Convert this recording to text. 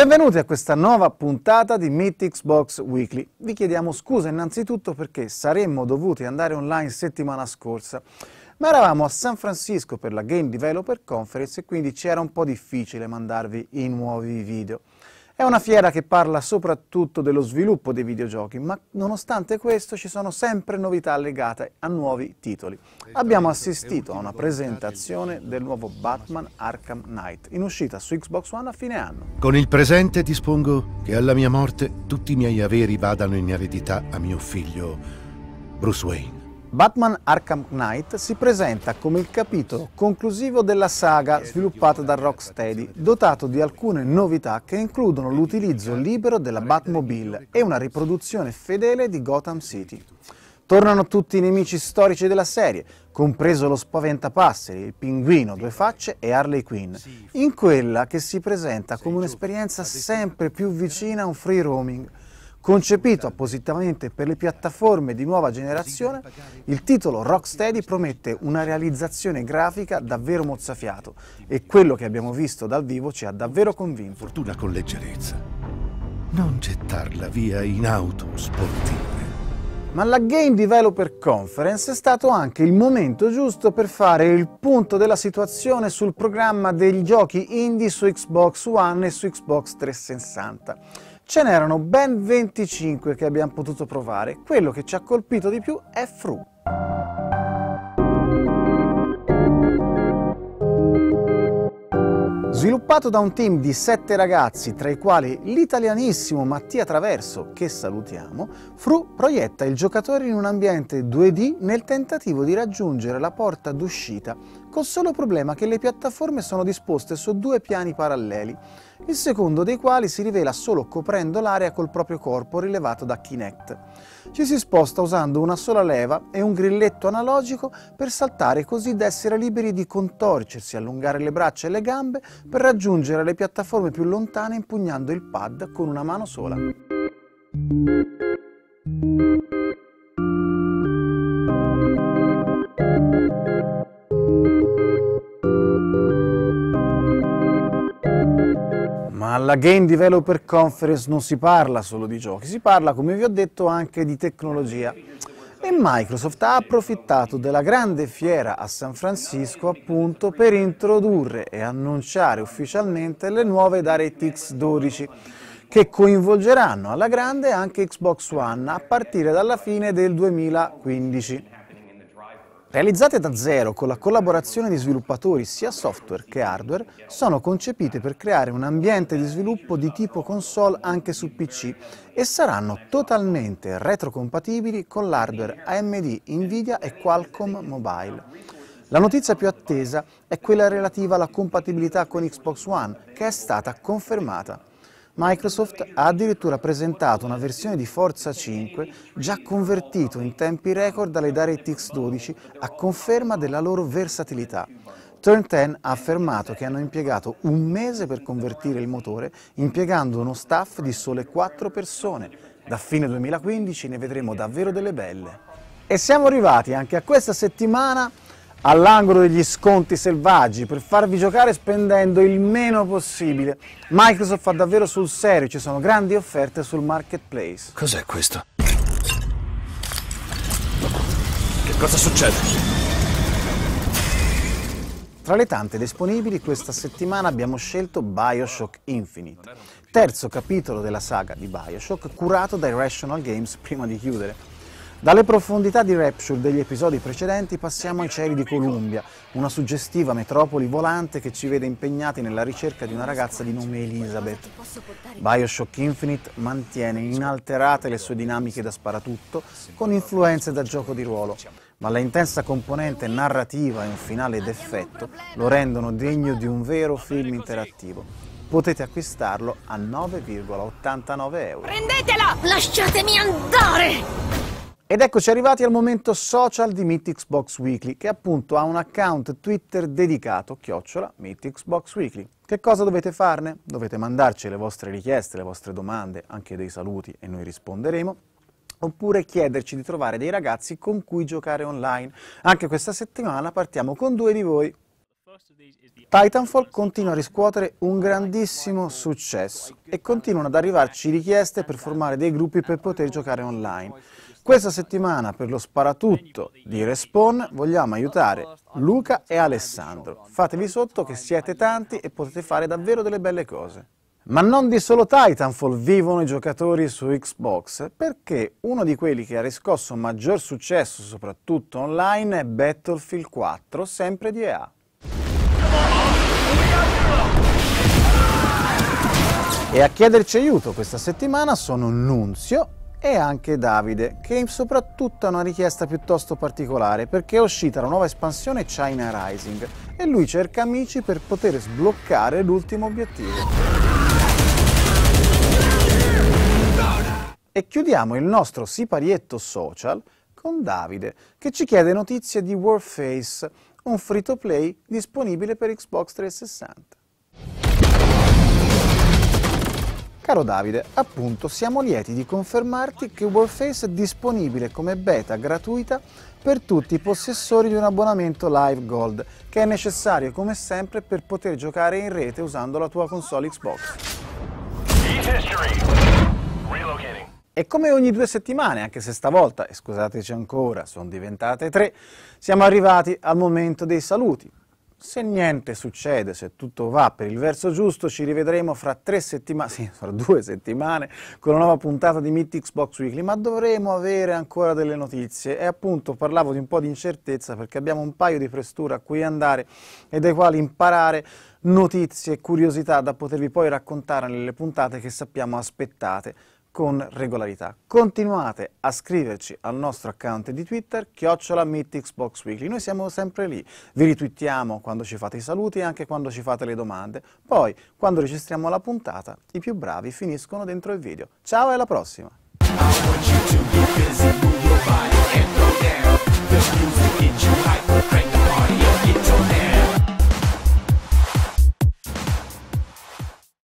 Benvenuti a questa nuova puntata di Meet Xbox Weekly. Vi chiediamo scusa innanzitutto perché saremmo dovuti andare online settimana scorsa, ma eravamo a San Francisco per la Game Developer Conference e quindi c'era un po' difficile mandarvi i nuovi video. È una fiera che parla soprattutto dello sviluppo dei videogiochi, ma nonostante questo ci sono sempre novità legate a nuovi titoli. Abbiamo assistito a una presentazione del nuovo Batman Arkham Knight, in uscita su Xbox One a fine anno. Con il presente dispongo che alla mia morte tutti i miei averi vadano in eredità a mio figlio Bruce Wayne. Batman Arkham Knight si presenta come il capitolo conclusivo della saga sviluppata da Rocksteady, dotato di alcune novità che includono l'utilizzo libero della Batmobile e una riproduzione fedele di Gotham City. Tornano tutti i nemici storici della serie, compreso lo Spaventapasseri, il Pinguino, Due Facce e Harley Quinn, in quella che si presenta come un'esperienza sempre più vicina a un free roaming, Concepito appositamente per le piattaforme di nuova generazione, il titolo Rocksteady promette una realizzazione grafica davvero mozzafiato e quello che abbiamo visto dal vivo ci ha davvero convinto. Fortuna con leggerezza. Non gettarla via in auto sportive. Ma la Game Developer Conference è stato anche il momento giusto per fare il punto della situazione sul programma dei giochi indie su Xbox One e su Xbox 360. Ce n'erano ben 25 che abbiamo potuto provare, quello che ci ha colpito di più è Fru. Sviluppato da un team di 7 ragazzi, tra i quali l'italianissimo Mattia Traverso, che salutiamo, Fru proietta il giocatore in un ambiente 2D nel tentativo di raggiungere la porta d'uscita, col solo problema che le piattaforme sono disposte su due piani paralleli, il secondo dei quali si rivela solo coprendo l'area col proprio corpo rilevato da Kinect. Ci si sposta usando una sola leva e un grilletto analogico per saltare così da essere liberi di contorcersi, allungare le braccia e le gambe per raggiungere le piattaforme più lontane impugnando il pad con una mano sola. alla Game Developer Conference non si parla solo di giochi, si parla, come vi ho detto, anche di tecnologia. E Microsoft ha approfittato della grande fiera a San Francisco appunto per introdurre e annunciare ufficialmente le nuove DirectX 12 che coinvolgeranno alla grande anche Xbox One a partire dalla fine del 2015. Realizzate da zero con la collaborazione di sviluppatori sia software che hardware, sono concepite per creare un ambiente di sviluppo di tipo console anche su PC e saranno totalmente retrocompatibili con l'hardware AMD, Nvidia e Qualcomm Mobile. La notizia più attesa è quella relativa alla compatibilità con Xbox One, che è stata confermata. Microsoft ha addirittura presentato una versione di Forza 5 già convertito in tempi record dalle DirectX 12 a conferma della loro versatilità. Turn 10 ha affermato che hanno impiegato un mese per convertire il motore, impiegando uno staff di sole 4 persone. Da fine 2015 ne vedremo davvero delle belle. E siamo arrivati anche a questa settimana all'angolo degli sconti selvaggi per farvi giocare spendendo il meno possibile. Microsoft fa davvero sul serio, ci sono grandi offerte sul marketplace. Cos'è questo? Che cosa succede? Tra le tante disponibili questa settimana abbiamo scelto Bioshock Infinite, terzo capitolo della saga di Bioshock curato da Irrational Games prima di chiudere. Dalle profondità di Rapture degli episodi precedenti passiamo ai cieli di Columbia, una suggestiva metropoli volante che ci vede impegnati nella ricerca di una ragazza di nome Elizabeth. Bioshock Infinite mantiene inalterate le sue dinamiche da sparatutto, con influenze da gioco di ruolo, ma la intensa componente narrativa e un finale d'effetto lo rendono degno di un vero film interattivo potete acquistarlo a 9,89 euro. Prendetela! Lasciatemi andare! Ed eccoci arrivati al momento social di Meet Xbox Weekly, che appunto ha un account Twitter dedicato, chiocciola, Meet Xbox Weekly. Che cosa dovete farne? Dovete mandarci le vostre richieste, le vostre domande, anche dei saluti e noi risponderemo oppure chiederci di trovare dei ragazzi con cui giocare online. Anche questa settimana partiamo con due di voi. Titanfall continua a riscuotere un grandissimo successo e continuano ad arrivarci richieste per formare dei gruppi per poter giocare online. Questa settimana per lo sparatutto di Respawn vogliamo aiutare Luca e Alessandro. Fatevi sotto che siete tanti e potete fare davvero delle belle cose. Ma non di solo Titanfall vivono i giocatori su Xbox, perché uno di quelli che ha riscosso maggior successo, soprattutto online, è Battlefield 4, sempre di EA. E a chiederci aiuto questa settimana sono Nunzio e anche Davide, che soprattutto ha una richiesta piuttosto particolare perché è uscita la nuova espansione China Rising e lui cerca amici per poter sbloccare l'ultimo obiettivo. E chiudiamo il nostro siparietto social con Davide, che ci chiede notizie di Warface, un free to play disponibile per Xbox 360. Caro Davide, appunto siamo lieti di confermarti che Warface è disponibile come beta gratuita per tutti i possessori di un abbonamento Live Gold, che è necessario come sempre per poter giocare in rete usando la tua console Xbox. E come ogni due settimane, anche se stavolta, e scusateci ancora, sono diventate tre, siamo arrivati al momento dei saluti. Se niente succede, se tutto va per il verso giusto, ci rivedremo fra tre settimane, sì, fra due settimane, con una nuova puntata di Meet Xbox Weekly, ma dovremo avere ancora delle notizie. E appunto parlavo di un po' di incertezza perché abbiamo un paio di presture a cui andare e dai quali imparare notizie e curiosità da potervi poi raccontare nelle puntate che sappiamo aspettate con regolarità. Continuate a scriverci al nostro account di Twitter, chiocciola Xbox Weekly. Noi siamo sempre lì, vi ritwittiamo quando ci fate i saluti e anche quando ci fate le domande. Poi, quando registriamo la puntata, i più bravi finiscono dentro il video. Ciao e alla prossima! I want you to be busy, move your body and go down. The music gets you hype.